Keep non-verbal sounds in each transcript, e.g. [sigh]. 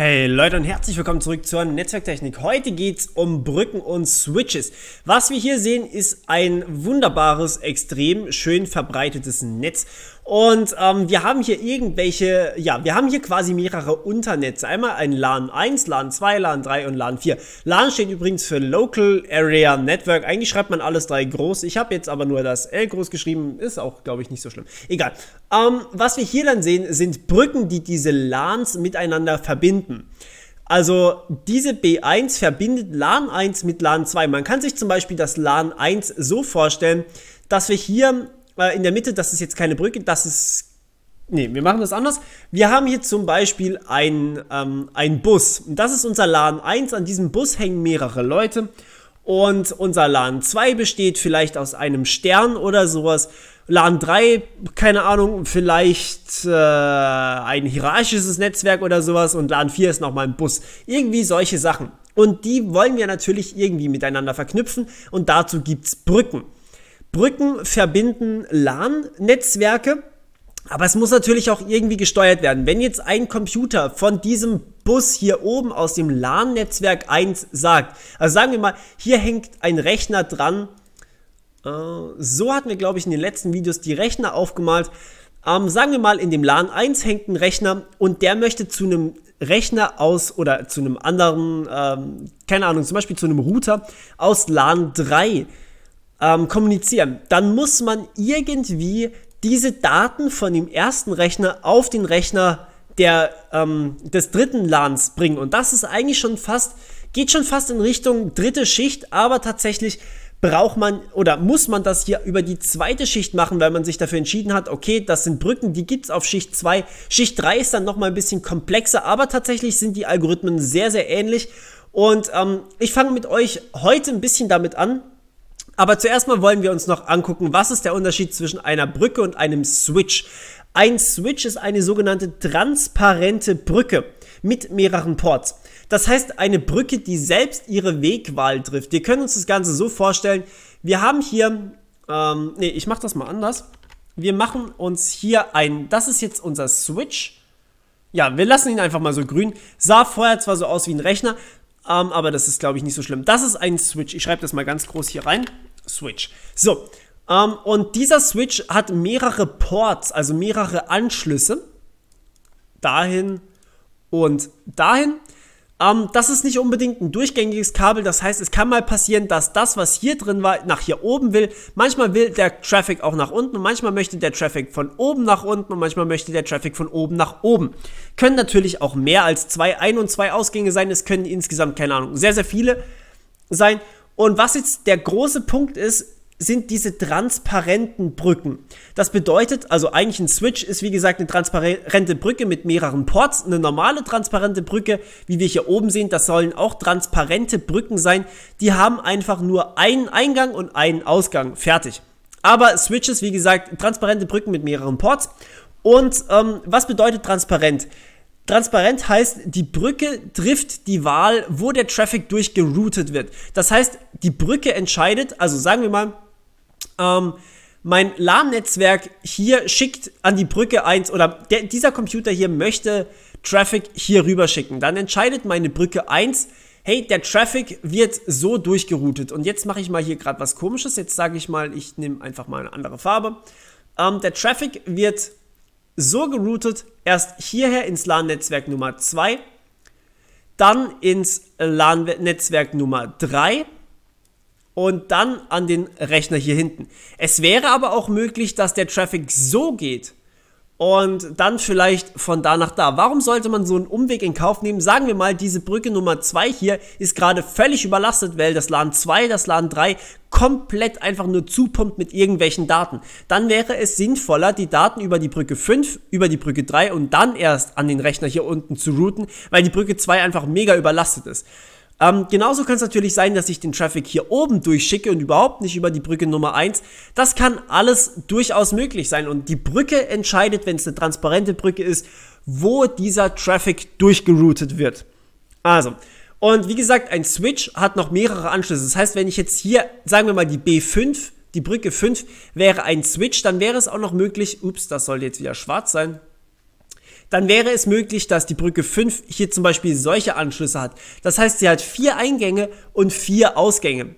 Hey Leute und herzlich willkommen zurück zur Netzwerktechnik. Heute geht's um Brücken und Switches. Was wir hier sehen, ist ein wunderbares, extrem schön verbreitetes Netz. Und ähm, wir haben hier irgendwelche, ja, wir haben hier quasi mehrere Unternetze. Einmal ein LAN 1, LAN 2, LAN 3 und LAN 4. LAN steht übrigens für Local Area Network. Eigentlich schreibt man alles drei groß. Ich habe jetzt aber nur das L groß geschrieben. Ist auch, glaube ich, nicht so schlimm. Egal. Ähm, was wir hier dann sehen, sind Brücken, die diese LANs miteinander verbinden. Also diese B1 verbindet LAN 1 mit LAN 2. Man kann sich zum Beispiel das LAN 1 so vorstellen, dass wir hier äh, in der Mitte, das ist jetzt keine Brücke, das ist Nee, wir machen das anders. Wir haben hier zum Beispiel einen, ähm, Bus. Das ist unser Laden 1. An diesem Bus hängen mehrere Leute. Und unser Laden 2 besteht vielleicht aus einem Stern oder sowas. Laden 3, keine Ahnung, vielleicht äh, ein hierarchisches Netzwerk oder sowas. Und Laden 4 ist nochmal ein Bus. Irgendwie solche Sachen. Und die wollen wir natürlich irgendwie miteinander verknüpfen. Und dazu gibt es Brücken. Brücken verbinden LAN-Netzwerke. Aber es muss natürlich auch irgendwie gesteuert werden. Wenn jetzt ein Computer von diesem Bus hier oben aus dem LAN-Netzwerk 1 sagt, also sagen wir mal, hier hängt ein Rechner dran. Äh, so hatten wir, glaube ich, in den letzten Videos die Rechner aufgemalt. Ähm, sagen wir mal, in dem LAN 1 hängt ein Rechner und der möchte zu einem Rechner aus oder zu einem anderen, ähm, keine Ahnung, zum Beispiel zu einem Router aus LAN 3 ähm, kommunizieren, dann muss man irgendwie diese Daten von dem ersten Rechner auf den Rechner der, ähm, des dritten LANs bringen. Und das ist eigentlich schon fast, geht schon fast in Richtung dritte Schicht, aber tatsächlich braucht man oder muss man das hier über die zweite Schicht machen, weil man sich dafür entschieden hat, okay, das sind Brücken, die gibt's auf Schicht 2. Schicht 3 ist dann nochmal ein bisschen komplexer, aber tatsächlich sind die Algorithmen sehr, sehr ähnlich. Und ähm, ich fange mit euch heute ein bisschen damit an, aber zuerst mal wollen wir uns noch angucken, was ist der Unterschied zwischen einer Brücke und einem Switch. Ein Switch ist eine sogenannte transparente Brücke mit mehreren Ports. Das heißt, eine Brücke, die selbst ihre Wegwahl trifft. Wir können uns das Ganze so vorstellen. Wir haben hier, ähm, nee, ich mache das mal anders. Wir machen uns hier ein, das ist jetzt unser Switch. Ja, wir lassen ihn einfach mal so grün. Sah vorher zwar so aus wie ein Rechner, ähm, aber das ist, glaube ich, nicht so schlimm. Das ist ein Switch. Ich schreibe das mal ganz groß hier rein. Switch. So, ähm, und dieser Switch hat mehrere Ports, also mehrere Anschlüsse. Dahin und dahin. Ähm, das ist nicht unbedingt ein durchgängiges Kabel, das heißt, es kann mal passieren, dass das, was hier drin war, nach hier oben will. Manchmal will der Traffic auch nach unten und manchmal möchte der Traffic von oben nach unten und manchmal möchte der Traffic von oben nach oben. Können natürlich auch mehr als zwei Ein- und zwei Ausgänge sein, es können insgesamt, keine Ahnung, sehr, sehr viele sein. Und was jetzt der große Punkt ist, sind diese transparenten Brücken. Das bedeutet, also eigentlich ein Switch ist wie gesagt eine transparente Brücke mit mehreren Ports, eine normale transparente Brücke, wie wir hier oben sehen, das sollen auch transparente Brücken sein, die haben einfach nur einen Eingang und einen Ausgang, fertig. Aber Switches, wie gesagt, transparente Brücken mit mehreren Ports. Und ähm, was bedeutet transparent? Transparent heißt, die Brücke trifft die Wahl, wo der Traffic durchgeroutet wird. Das heißt, die Brücke entscheidet, also sagen wir mal, ähm, mein LAN-Netzwerk hier schickt an die Brücke 1 oder der, dieser Computer hier möchte Traffic hier rüber schicken. Dann entscheidet meine Brücke 1, hey, der Traffic wird so durchgeroutet. Und jetzt mache ich mal hier gerade was komisches. Jetzt sage ich mal, ich nehme einfach mal eine andere Farbe. Ähm, der Traffic wird so geroutet, erst hierher ins LAN-Netzwerk Nummer 2, dann ins LAN-Netzwerk Nummer 3 und dann an den Rechner hier hinten. Es wäre aber auch möglich, dass der Traffic so geht, und dann vielleicht von da nach da. Warum sollte man so einen Umweg in Kauf nehmen? Sagen wir mal, diese Brücke Nummer 2 hier ist gerade völlig überlastet, weil das LAN 2, das LAN 3 komplett einfach nur zupumpt mit irgendwelchen Daten. Dann wäre es sinnvoller, die Daten über die Brücke 5, über die Brücke 3 und dann erst an den Rechner hier unten zu routen, weil die Brücke 2 einfach mega überlastet ist. Ähm, genauso kann es natürlich sein, dass ich den Traffic hier oben durchschicke und überhaupt nicht über die Brücke Nummer 1. Das kann alles durchaus möglich sein und die Brücke entscheidet, wenn es eine transparente Brücke ist, wo dieser Traffic durchgeroutet wird. Also, und wie gesagt, ein Switch hat noch mehrere Anschlüsse. Das heißt, wenn ich jetzt hier, sagen wir mal, die B5, die Brücke 5 wäre ein Switch, dann wäre es auch noch möglich, ups, das sollte jetzt wieder schwarz sein, dann wäre es möglich, dass die Brücke 5 hier zum Beispiel solche Anschlüsse hat. Das heißt, sie hat vier Eingänge und vier Ausgänge.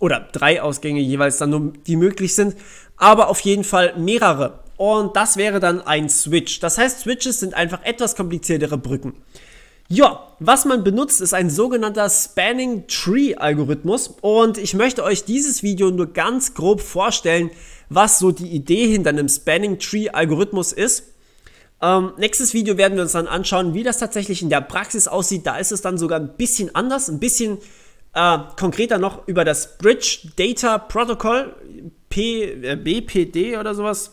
Oder drei Ausgänge jeweils dann nur, die möglich sind. Aber auf jeden Fall mehrere. Und das wäre dann ein Switch. Das heißt, Switches sind einfach etwas kompliziertere Brücken. Ja, was man benutzt, ist ein sogenannter Spanning Tree Algorithmus und ich möchte euch dieses Video nur ganz grob vorstellen, was so die Idee hinter einem Spanning Tree Algorithmus ist. Ähm, nächstes Video werden wir uns dann anschauen, wie das tatsächlich in der Praxis aussieht. Da ist es dann sogar ein bisschen anders, ein bisschen äh, konkreter noch über das Bridge Data Protocol, P, äh, BPD oder sowas.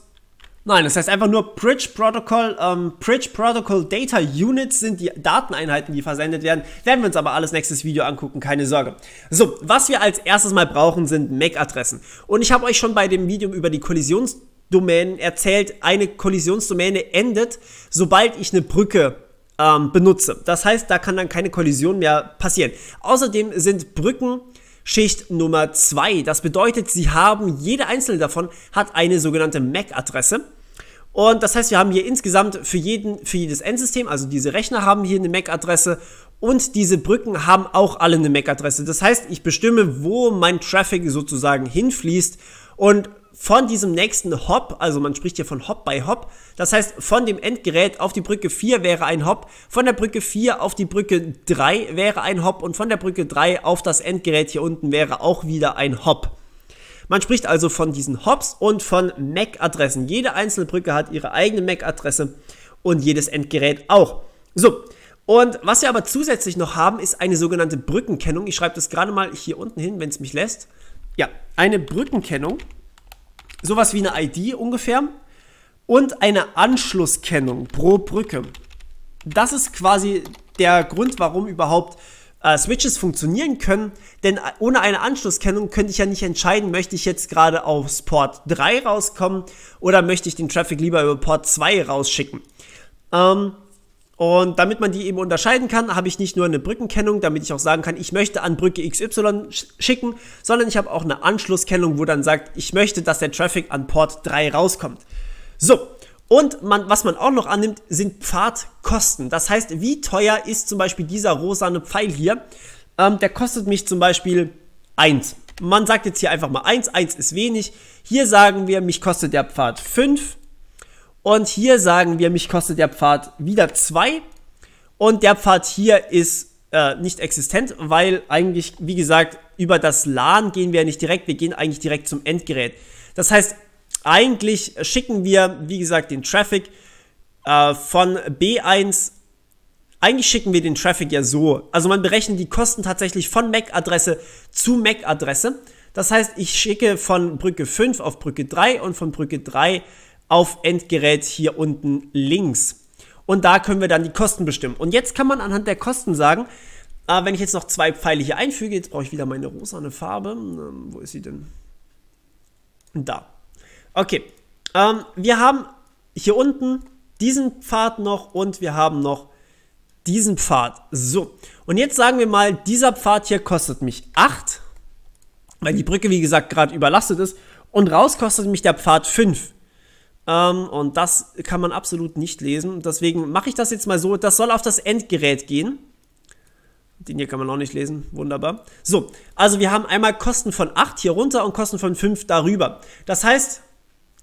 Nein, das heißt einfach nur Bridge Protocol, ähm, Bridge Protocol Data Units sind die Dateneinheiten, die versendet werden. Werden wir uns aber alles nächstes Video angucken, keine Sorge. So, was wir als erstes mal brauchen, sind MAC-Adressen. Und ich habe euch schon bei dem Video über die Kollisions Domänen erzählt, eine Kollisionsdomäne endet, sobald ich eine Brücke ähm, benutze. Das heißt, da kann dann keine Kollision mehr passieren. Außerdem sind Brücken Schicht Nummer 2. Das bedeutet, sie haben, jede einzelne davon hat eine sogenannte MAC-Adresse. Und das heißt, wir haben hier insgesamt für, jeden, für jedes Endsystem, also diese Rechner haben hier eine MAC-Adresse und diese Brücken haben auch alle eine MAC-Adresse. Das heißt, ich bestimme, wo mein Traffic sozusagen hinfließt und von diesem nächsten Hop, also man spricht hier von Hop bei Hop, das heißt von dem Endgerät auf die Brücke 4 wäre ein Hop, von der Brücke 4 auf die Brücke 3 wäre ein Hop und von der Brücke 3 auf das Endgerät hier unten wäre auch wieder ein Hop. Man spricht also von diesen Hops und von MAC-Adressen. Jede einzelne Brücke hat ihre eigene MAC-Adresse und jedes Endgerät auch. So, und was wir aber zusätzlich noch haben, ist eine sogenannte Brückenkennung. Ich schreibe das gerade mal hier unten hin, wenn es mich lässt. Ja, eine Brückenkennung sowas wie eine ID ungefähr und eine Anschlusskennung pro Brücke. Das ist quasi der Grund, warum überhaupt äh, Switches funktionieren können, denn ohne eine Anschlusskennung könnte ich ja nicht entscheiden, möchte ich jetzt gerade aufs Port 3 rauskommen oder möchte ich den Traffic lieber über Port 2 rausschicken. Ähm, und damit man die eben unterscheiden kann, habe ich nicht nur eine Brückenkennung, damit ich auch sagen kann, ich möchte an Brücke XY schicken, sondern ich habe auch eine Anschlusskennung, wo dann sagt, ich möchte, dass der Traffic an Port 3 rauskommt. So, und man, was man auch noch annimmt, sind Pfadkosten. Das heißt, wie teuer ist zum Beispiel dieser rosane Pfeil hier? Ähm, der kostet mich zum Beispiel 1. Man sagt jetzt hier einfach mal 1, 1 ist wenig. Hier sagen wir, mich kostet der Pfad 5 und hier sagen wir, mich kostet der Pfad wieder 2. Und der Pfad hier ist äh, nicht existent, weil eigentlich, wie gesagt, über das LAN gehen wir nicht direkt, wir gehen eigentlich direkt zum Endgerät. Das heißt, eigentlich schicken wir, wie gesagt, den Traffic äh, von B1 eigentlich schicken wir den Traffic ja so. Also man berechnet die Kosten tatsächlich von MAC-Adresse zu MAC-Adresse. Das heißt, ich schicke von Brücke 5 auf Brücke 3 und von Brücke 3 auf Endgerät hier unten links. Und da können wir dann die Kosten bestimmen. Und jetzt kann man anhand der Kosten sagen, äh, wenn ich jetzt noch zwei Pfeile hier einfüge, jetzt brauche ich wieder meine rosane Farbe. Ähm, wo ist sie denn? Da. Okay. Ähm, wir haben hier unten diesen Pfad noch und wir haben noch diesen Pfad. So. Und jetzt sagen wir mal, dieser Pfad hier kostet mich 8, weil die Brücke, wie gesagt, gerade überlastet ist. Und raus kostet mich der Pfad 5. Ähm, und das kann man absolut nicht lesen. Deswegen mache ich das jetzt mal so. Das soll auf das Endgerät gehen. Den hier kann man auch nicht lesen. Wunderbar. So, also wir haben einmal Kosten von 8 hier runter und Kosten von 5 darüber. Das heißt,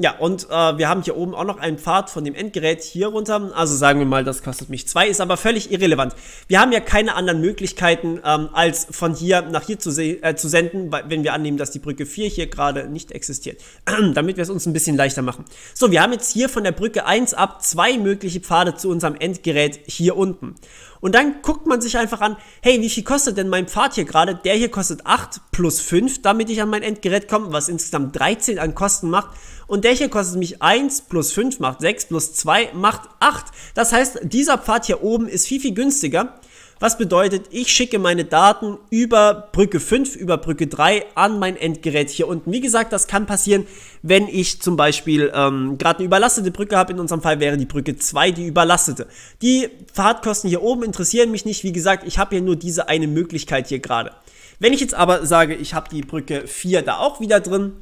ja, und äh, wir haben hier oben auch noch einen Pfad von dem Endgerät hier runter. Also sagen wir mal, das kostet mich zwei, ist aber völlig irrelevant. Wir haben ja keine anderen Möglichkeiten, ähm, als von hier nach hier zu, äh, zu senden, wenn wir annehmen, dass die Brücke 4 hier gerade nicht existiert. [clears throat] Damit wir es uns ein bisschen leichter machen. So, wir haben jetzt hier von der Brücke 1 ab zwei mögliche Pfade zu unserem Endgerät hier unten. Und dann guckt man sich einfach an, hey, wie viel kostet denn mein Pfad hier gerade? Der hier kostet 8 plus 5, damit ich an mein Endgerät komme, was insgesamt 13 an Kosten macht. Und der hier kostet mich 1 plus 5 macht 6 plus 2 macht 8. Das heißt, dieser Pfad hier oben ist viel, viel günstiger. Was bedeutet, ich schicke meine Daten über Brücke 5, über Brücke 3 an mein Endgerät hier unten. Wie gesagt, das kann passieren, wenn ich zum Beispiel ähm, gerade eine überlastete Brücke habe. In unserem Fall wäre die Brücke 2 die überlastete. Die Fahrtkosten hier oben interessieren mich nicht. Wie gesagt, ich habe hier nur diese eine Möglichkeit hier gerade. Wenn ich jetzt aber sage, ich habe die Brücke 4 da auch wieder drin,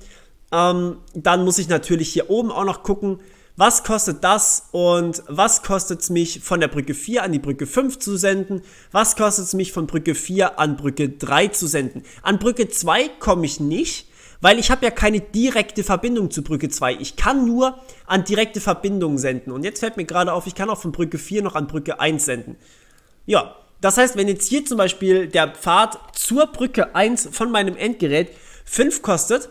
ähm, dann muss ich natürlich hier oben auch noch gucken, was kostet das und was kostet es mich von der Brücke 4 an die Brücke 5 zu senden, was kostet es mich von Brücke 4 an Brücke 3 zu senden. An Brücke 2 komme ich nicht, weil ich habe ja keine direkte Verbindung zu Brücke 2. Ich kann nur an direkte Verbindungen senden. Und jetzt fällt mir gerade auf, ich kann auch von Brücke 4 noch an Brücke 1 senden. Ja, das heißt, wenn jetzt hier zum Beispiel der Pfad zur Brücke 1 von meinem Endgerät 5 kostet,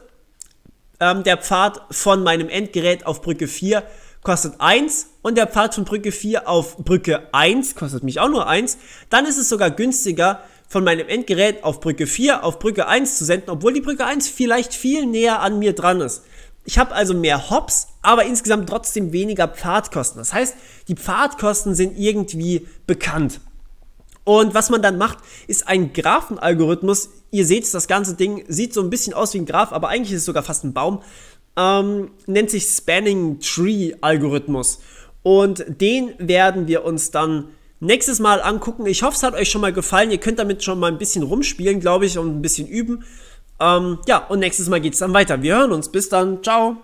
ähm, der Pfad von meinem Endgerät auf Brücke 4 kostet 1 und der Pfad von Brücke 4 auf Brücke 1 kostet mich auch nur 1, dann ist es sogar günstiger, von meinem Endgerät auf Brücke 4 auf Brücke 1 zu senden, obwohl die Brücke 1 vielleicht viel näher an mir dran ist. Ich habe also mehr Hops, aber insgesamt trotzdem weniger Pfadkosten. Das heißt, die Pfadkosten sind irgendwie bekannt. Und was man dann macht, ist ein Graphenalgorithmus. Ihr seht, das ganze Ding sieht so ein bisschen aus wie ein Graph, aber eigentlich ist es sogar fast ein Baum. Ähm, nennt sich Spanning Tree Algorithmus. Und den werden wir uns dann nächstes Mal angucken. Ich hoffe, es hat euch schon mal gefallen. Ihr könnt damit schon mal ein bisschen rumspielen, glaube ich, und ein bisschen üben. Ähm, ja, und nächstes Mal geht es dann weiter. Wir hören uns. Bis dann. Ciao.